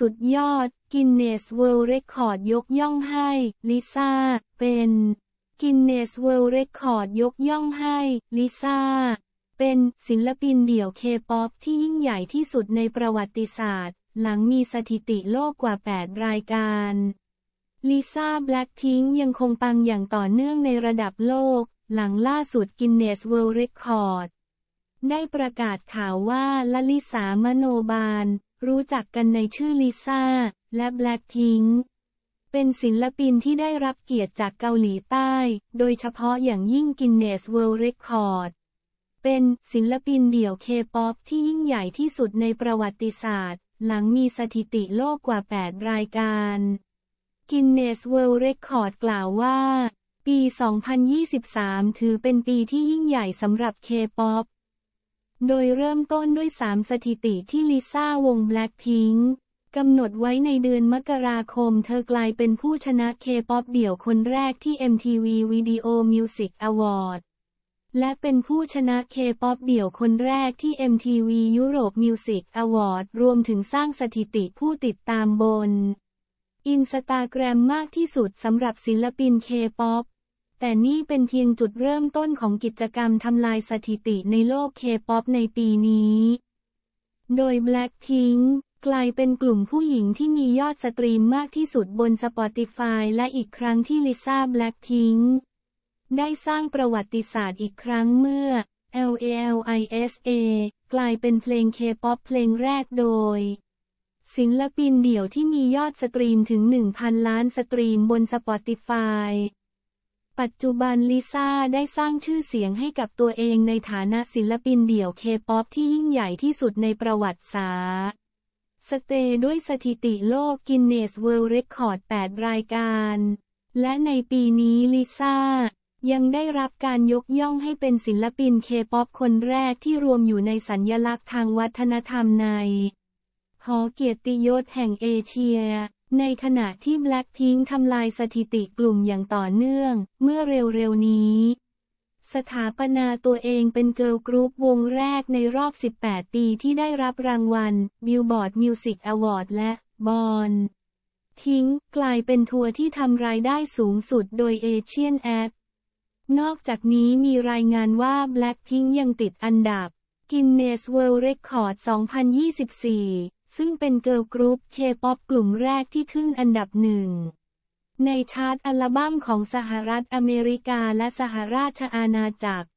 สุดยอดกินเนสเวิลด์เรคคอร์ดยกย่องให้ลิซ่าเป็นกินเนสเวิลด์เรคคอร์ดยกย่องให้ลิซ่าเป็นศิลปินเดี่ยวเคป๊อปที่ยิ่งใหญ่ที่สุดในประวัติศาสตร์ หลังมีสถิติโลกกว่า 8 รายการลิซ่าแบล็กทิงยังคงปังอย่างต่อเนื่องในระดับโลก หลังล่าสุดกินเนสเวิลด์เรคคอร์ดได้ประกาศข่าวว่าลลิสามโนบาลรู้จักกันในชื่อลิซ่าและแบล็คพิงค์เป็นศิลปินที่ได้รับเกียรติจากเกาหลีใต้ โดยเฉพาะอย่างยิ่งกินเนสเวิลด์เรคคอร์ดเป็นศิลปินเดี่ยวเคป๊อปที่ยิ่งใหญ่ที่สุดในประวัติศาสตร์ หลังมีสถิติโลกกว่า 8 รายการกินเนสเวิลด์เรคคอร์ดกล่าวว่า ปี 2023 ถือเป็นปีที่ยิ่งใหญ่สำหรับเคป๊อปโดยเริ่มต้นด้วย 3 สถิติที่ลิซ่าวง Blackpink กำหนดไว้ในเดือนมกราคมเธอกลายเป็นผู้ชนะเคป๊อปเดี่ยวคนแรกที่ MTV Video Music Award และเป็นผู้ชนะเคป๊อปเดี่ยวคนแรกที่ MTV Europe Music Award รวมถึงสร้างสถิติผู้ติดตามบนอินสตาแกรมมากที่สุดสำหรับศิลปินเคป๊อปแต่นี่เป็นเพียงจุดเริ่มต้นของกิจกรรมทำลายสถิติในโลกเคป๊อปในปีนี้ โดย Blackpink กลายเป็นกลุ่มผู้หญิงที่มียอดสตรีมมากที่สุดบน Spotify และอีกครั้งที่ลิซ่า Blackpink ได้สร้างประวัติศาสตร์อีกครั้งเมื่อ LALISA กลายเป็นเพลงเคป๊อปเพลงแรกโดย ศิลปินเดี่ยวที่มียอดสตรีมถึง 1,000 ล้านสตรีมบน Spotify ปัจจุบันลิซ่าได้สร้างชื่อเสียงให้กับตัวเองในฐานะศิลปินเดี่ยวเคป๊อปที่ยิ่งใหญ่ที่สุดในประวัติศาสตร์สเตย์ด้วยสถิติโลกกินเนสเวิลด์เรคคอร์ด8รายการ และในปีนี้ลิซ่ายังได้รับการยกย่องให้เป็นศิลปินเคป๊อปคนแรกที่รวมอยู่ในสัญญลักษณ์ทางวัฒนธรรมในหอเกียรติยศแห่งเอเชียในขณะที่แบล็คพิงทำลายสถิติกลุ่มอย่างต่อเนื่อง เมื่อเร็วๆนี้ สถาปนาตัวเองเป็นเกิลกรุ๊ปวงแรกในรอบ 18 ปีที่ได้รับรางวัลบิลบอร์ดมิวสิกอวอร์ดและบอนทิ้งกลายเป็นทัวร์ที่ทำรายได้สูงสุดโดยเอเชียนแอปนอกจากนี้มีรายงานว่า Blackpink ยังติดอันดับ Guinness World Record 2024ซึ่งเป็นเกิร์ลกรุ๊ปเคป๊อปกลุ่มแรกที่ขึ้นอันดับหนึ่ง ในชาร์ตอัลบั้มของสหรัฐอเมริกาและสหราชอาณาจักร